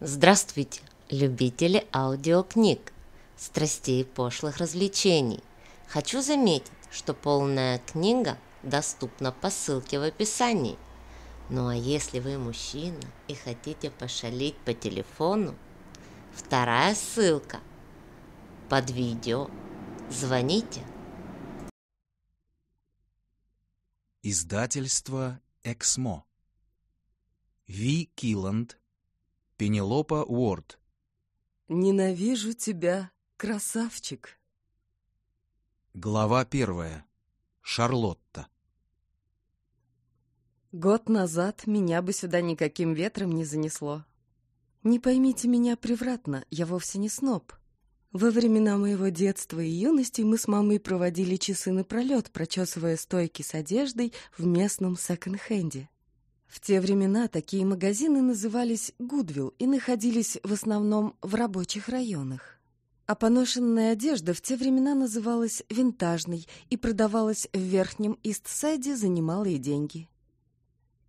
Здравствуйте, любители аудиокниг, страстей и пошлых развлечений. Хочу заметить, что полная книга доступна по ссылке в описании. Ну а если вы мужчина и хотите пошалить по телефону, вторая ссылка под видео. Звоните. Издательство Эксмо. Ви Киланд Пенелопа Уорд. «Ненавижу тебя, красавчик!» Глава первая. Шарлотта. Год назад меня бы сюда никаким ветром не занесло. Не поймите меня превратно, я вовсе не сноб. Во времена моего детства и юности мы с мамой проводили часы напролет, прочесывая стойки с одеждой в местном секонд-хенде. В те времена такие магазины назывались «Гудвилл» и находились в основном в рабочих районах. А поношенная одежда в те времена называлась «винтажной» и продавалась в Верхнем Истсайде за немалые деньги.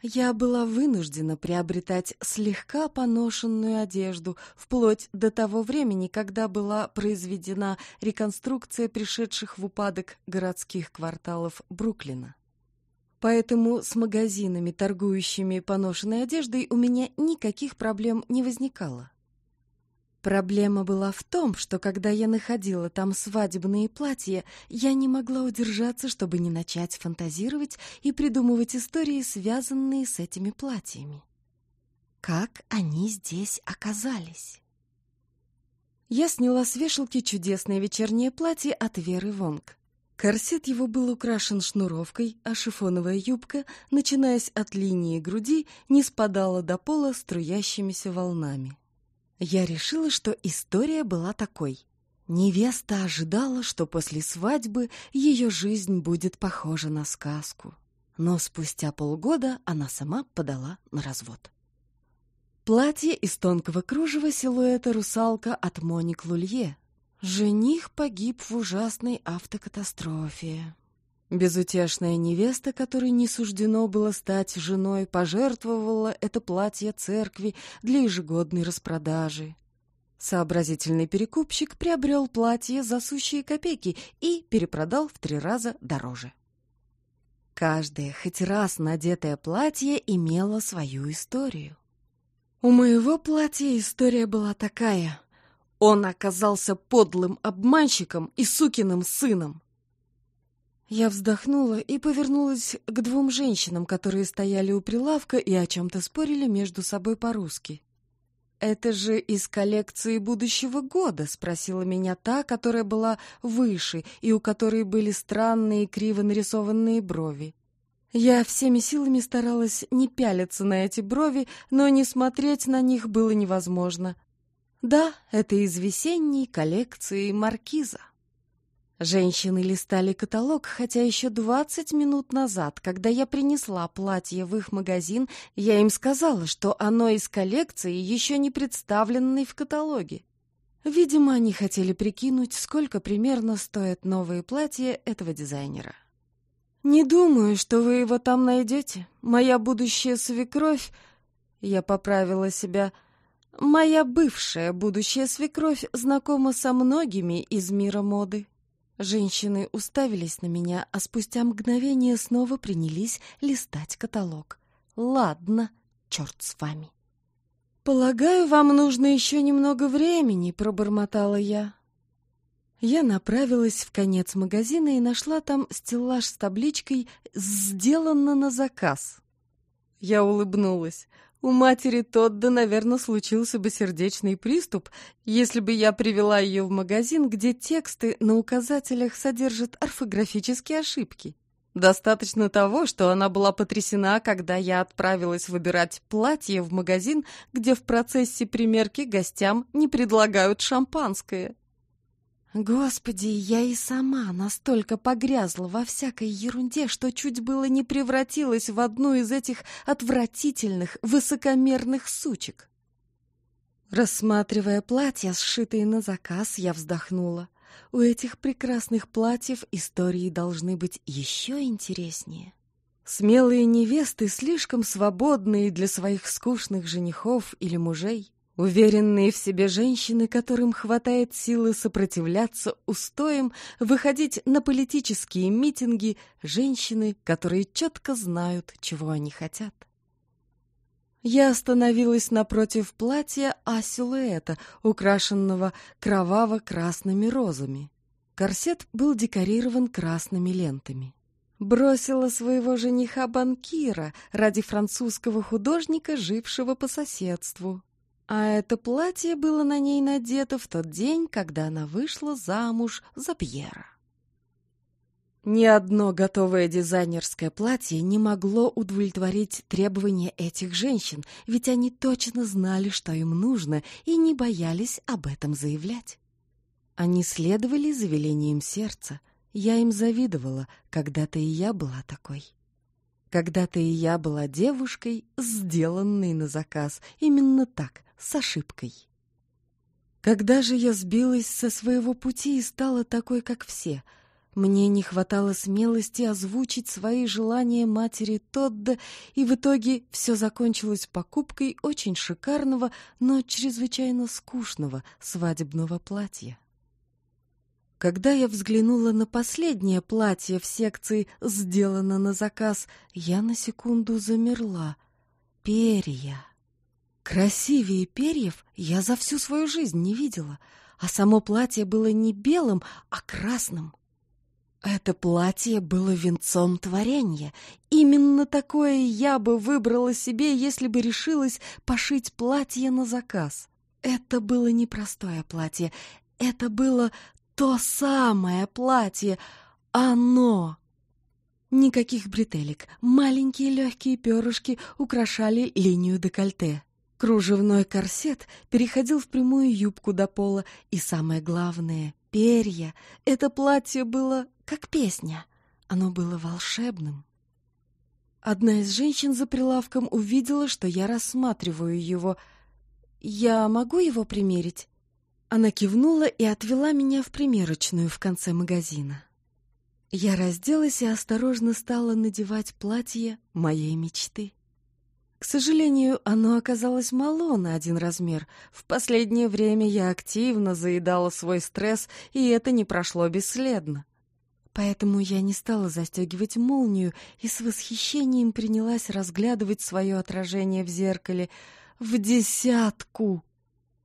Я была вынуждена приобретать слегка поношенную одежду вплоть до того времени, когда была произведена реконструкция пришедших в упадок городских кварталов Бруклина. Поэтому с магазинами, торгующими поношенной одеждой, у меня никаких проблем не возникало. Проблема была в том, что когда я находила там свадебные платья, я не могла удержаться, чтобы не начать фантазировать и придумывать истории, связанные с этими платьями. Как они здесь оказались? Я сняла с вешалки чудесное вечернее платье от Веры Вонг. Корсет его был украшен шнуровкой, а шифоновая юбка, начинаясь от линии груди, не спадала до пола струящимися волнами. Я решила, что история была такой. Невеста ожидала, что после свадьбы ее жизнь будет похожа на сказку. Но спустя полгода она сама подала на развод. Платье из тонкого кружева силуэта русалка от Моник Лулье Жених погиб в ужасной автокатастрофе. Безутешная невеста, которой не суждено было стать женой, пожертвовала это платье церкви для ежегодной распродажи. Сообразительный перекупщик приобрел платье за сущие копейки и перепродал в три раза дороже. Каждое, хоть раз надетое платье имело свою историю. У моего платья история была такая — он оказался подлым обманщиком и сукиным сыном. Я вздохнула и повернулась к двум женщинам, которые стояли у прилавка и о чем-то спорили между собой по-русски. «Это же из коллекции будущего года», — спросила меня та, которая была выше и у которой были странные криво нарисованные брови. Я всеми силами старалась не пялиться на эти брови, но не смотреть на них было невозможно. Да, это из весенней коллекции маркиза. Женщины листали каталог, хотя еще двадцать минут назад, когда я принесла платье в их магазин, я им сказала, что оно из коллекции, еще не представленной в каталоге. Видимо, они хотели прикинуть, сколько примерно стоят новые платья этого дизайнера. «Не думаю, что вы его там найдете. Моя будущая свекровь...» Я поправила себя... Моя бывшая будущая свекровь знакома со многими из мира моды. Женщины уставились на меня, а спустя мгновение снова принялись листать каталог. Ладно, черт с вами. «Полагаю, вам нужно еще немного времени», — пробормотала я. Я направилась в конец магазина и нашла там стеллаж с табличкой «Сделано на заказ». Я улыбнулась. У матери Тодда, наверное, случился бы сердечный приступ, если бы я привела ее в магазин, где тексты на указателях содержат орфографические ошибки. Достаточно того, что она была потрясена, когда я отправилась выбирать платье в магазин, где в процессе примерки гостям не предлагают шампанское. Господи, я и сама настолько погрязла во всякой ерунде, что чуть было не превратилась в одну из этих отвратительных, высокомерных сучек. Рассматривая платья, сшитые на заказ, я вздохнула. У этих прекрасных платьев истории должны быть еще интереснее. Смелые невесты слишком свободные для своих скучных женихов или мужей. Уверенные в себе женщины, которым хватает силы сопротивляться устоям, выходить на политические митинги, женщины, которые четко знают, чего они хотят. Я остановилась напротив платья, а силуэта, украшенного кроваво-красными розами. Корсет был декорирован красными лентами. Бросила своего жениха-банкира ради французского художника, жившего по соседству, а это платье было на ней надето в тот день, когда она вышла замуж за Пьера. Ни одно готовое дизайнерское платье не могло удовлетворить требования этих женщин, ведь они точно знали, что им нужно, и не боялись об этом заявлять. Они следовали за велением сердца. Я им завидовала, когда-то и я была такой. Когда-то и я была девушкой, сделанной на заказ. Именно так, с ошибкой. Когда же я сбилась со своего пути и стала такой, как все, мне не хватало смелости озвучить свои желания матери Тодда, и в итоге все закончилось покупкой очень шикарного, но чрезвычайно скучного свадебного платья. Когда я взглянула на последнее платье в секции «Сделано на заказ», я на секунду замерла. Перья. Красивее перьев я за всю свою жизнь не видела, а само платье было не белым, а красным. Это платье было венцом творения. Именно такое я бы выбрала себе, если бы решилась пошить платье на заказ. Это было непростое платье, это было то самое платье, оно. Никаких бретелек, маленькие легкие перышки украшали линию декольте. Кружевной корсет переходил в прямую юбку до пола, и самое главное — перья. Это платье было как песня. Оно было волшебным. Одна из женщин за прилавком увидела, что я рассматриваю его. «Я могу его примерить?» Она кивнула и отвела меня в примерочную в конце магазина. Я разделась и осторожно стала надевать платье моей мечты. К сожалению, оно оказалось мало на один размер. В последнее время я активно заедала свой стресс, и это не прошло бесследно. Поэтому я не стала застегивать молнию и с восхищением принялась разглядывать свое отражение в зеркале в десятку.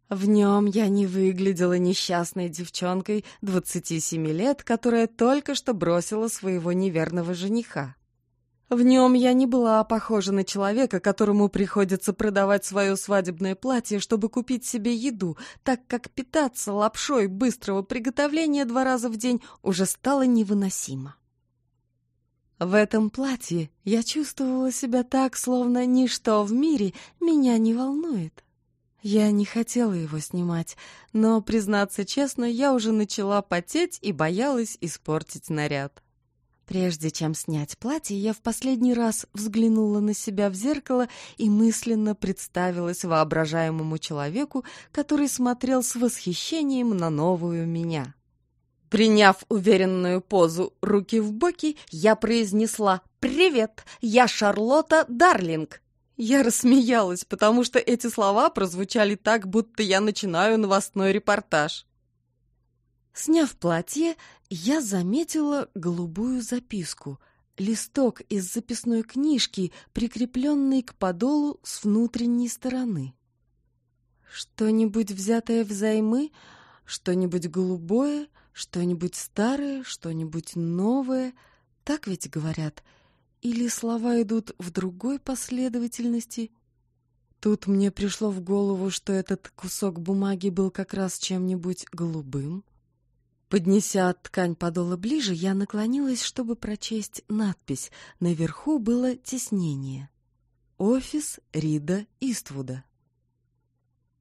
В нем я не выглядела несчастной девчонкой 27 лет, которая только что бросила своего неверного жениха. В нем я не была похожа на человека, которому приходится продавать свое свадебное платье, чтобы купить себе еду, так как питаться лапшой быстрого приготовления два раза в день уже стало невыносимо. В этом платье я чувствовала себя так, словно ничто в мире меня не волнует. Я не хотела его снимать, но, признаться честно, я уже начала потеть и боялась испортить наряд. Прежде чем снять платье, я в последний раз взглянула на себя в зеркало и мысленно представилась воображаемому человеку, который смотрел с восхищением на новую меня. Приняв уверенную позу руки в боки, я произнесла «Привет, я Шарлотта Дарлинг». Я рассмеялась, потому что эти слова прозвучали так, будто я начинаю новостной репортаж. Сняв платье, я заметила голубую записку, листок из записной книжки, прикрепленный к подолу с внутренней стороны. Что-нибудь взятое взаймы, что-нибудь голубое, что-нибудь старое, что-нибудь новое, так ведь говорят. Или слова идут в другой последовательности. Тут мне пришло в голову, что этот кусок бумаги был как раз чем-нибудь голубым. Поднеся ткань подола ближе, я наклонилась, чтобы прочесть надпись. Наверху было теснение. «Офис Рида Иствуда».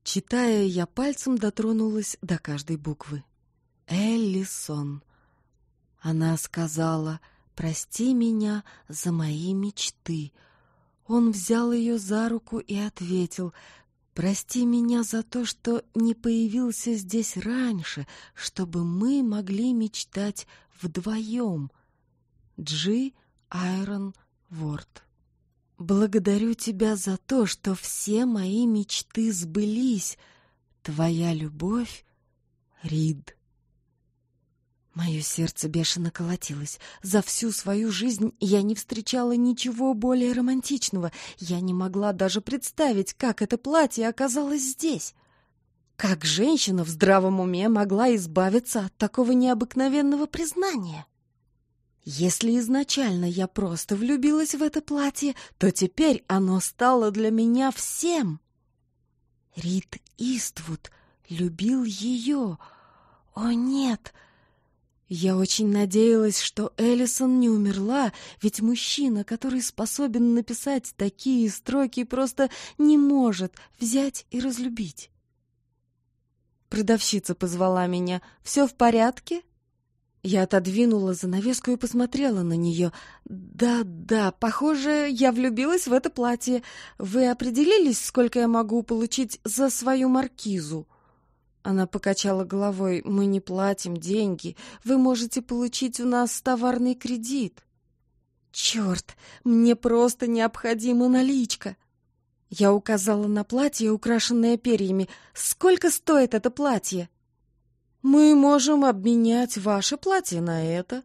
Читая, я пальцем дотронулась до каждой буквы. «Эллисон». Она сказала «Прости меня за мои мечты». Он взял ее за руку и ответил Прости меня за то, что не появился здесь раньше, чтобы мы могли мечтать вдвоем. Джи Айрон Ворд. Благодарю тебя за то, что все мои мечты сбылись. Твоя любовь, Рид. Мое сердце бешено колотилось. За всю свою жизнь я не встречала ничего более романтичного. Я не могла даже представить, как это платье оказалось здесь. Как женщина в здравом уме могла избавиться от такого необыкновенного признания? Если изначально я просто влюбилась в это платье, то теперь оно стало для меня всем. Рид Иствуд любил ее. О, нет! — я очень надеялась, что Эллисон не умерла, ведь мужчина, который способен написать такие строки, просто не может взять и разлюбить. Продавщица позвала меня. «Все в порядке?» Я отодвинула занавеску и посмотрела на нее. «Да-да, похоже, я влюбилась в это платье. Вы определились, сколько я могу получить за свою маркизу?» Она покачала головой. «Мы не платим деньги. Вы можете получить у нас товарный кредит». «Черт, мне просто необходима наличка!» Я указала на платье, украшенное перьями. «Сколько стоит это платье?» «Мы можем обменять ваше платье на это».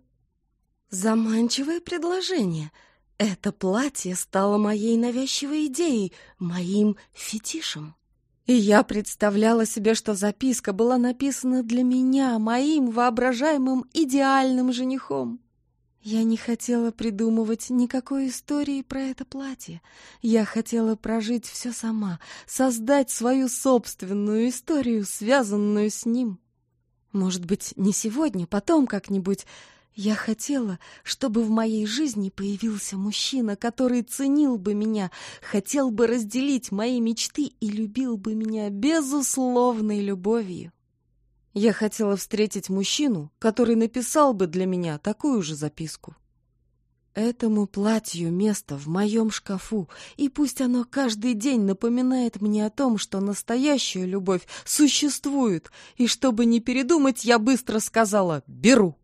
Заманчивое предложение. Это платье стало моей навязчивой идеей, моим фетишем. И я представляла себе, что записка была написана для меня, моим воображаемым идеальным женихом. Я не хотела придумывать никакой истории про это платье. Я хотела прожить все сама, создать свою собственную историю, связанную с ним. Может быть, не сегодня, потом как-нибудь, я хотела, чтобы в моей жизни появился мужчина, который ценил бы меня, хотел бы разделить мои мечты и любил бы меня безусловной любовью. Я хотела встретить мужчину, который написал бы для меня такую же записку. Этому платью место в моем шкафу, и пусть оно каждый день напоминает мне о том, что настоящая любовь существует, и чтобы не передумать, я быстро сказала «беру».